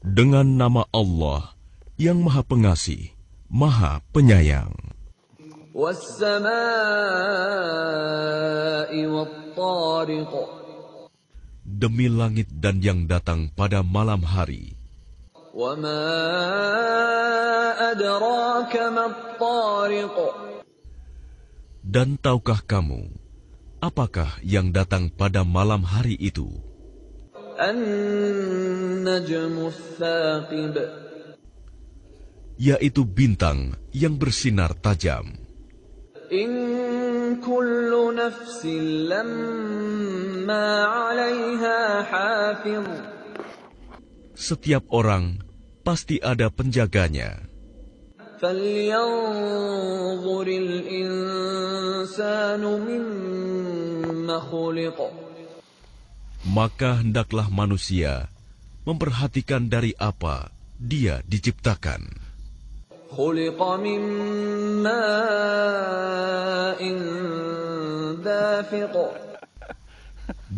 Dengan nama Allah yang Maha Pengasih, Maha Penyayang. Demi langit dan yang datang pada malam hari. Dan tahukah kamu apakah yang datang pada malam hari itu? Yaitu bintang yang bersinar tajam. Setiap orang pasti ada penjaganya. فَلْيَنْظُرِ الْإِنسَانُ maka hendaklah manusia memperhatikan dari apa dia diciptakan.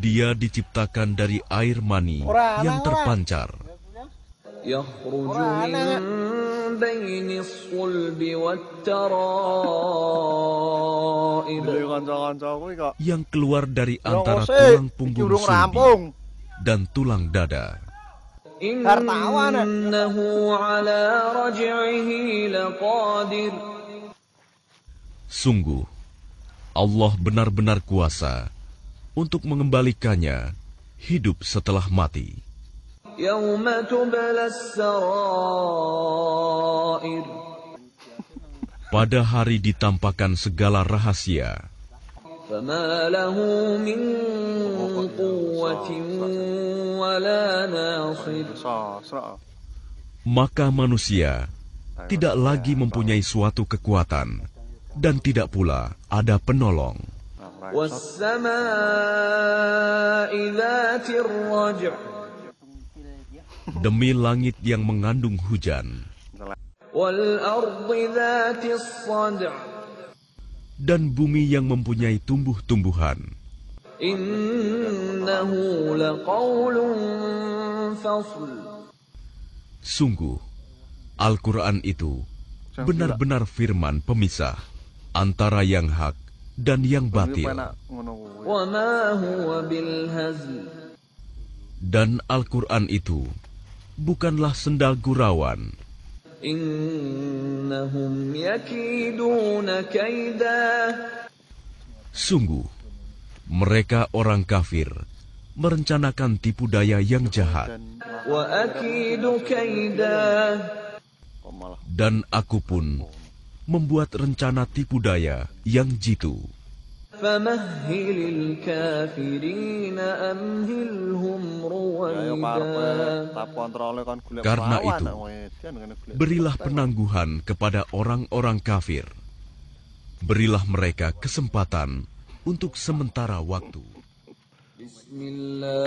Dia diciptakan dari air mani yang terpancar yang keluar dari antara tulang punggung sumbi dan tulang dada. Sungguh, Allah benar-benar kuasa untuk mengembalikannya hidup setelah mati. Pada hari ditampakkan segala rahasia. Maka manusia tidak lagi mempunyai suatu kekuatan dan tidak pula ada penolong. Demi langit yang mengandung hujan dan bumi yang mempunyai tumbuh-tumbuhan. Sungguh, Al-Quran itu benar-benar firman pemisah antara yang hak dan yang batil. Dan Al-Quran itu bukanlah sendal gurauan. Sungguh, mereka orang kafir merencanakan tipu daya yang jahat. Dan aku pun membuat rencana tipu daya yang jitu. Ya, ya, kan Karena itu, berilah penangguhan kepada orang-orang kafir. Berilah mereka kesempatan untuk sementara waktu. Bismillah.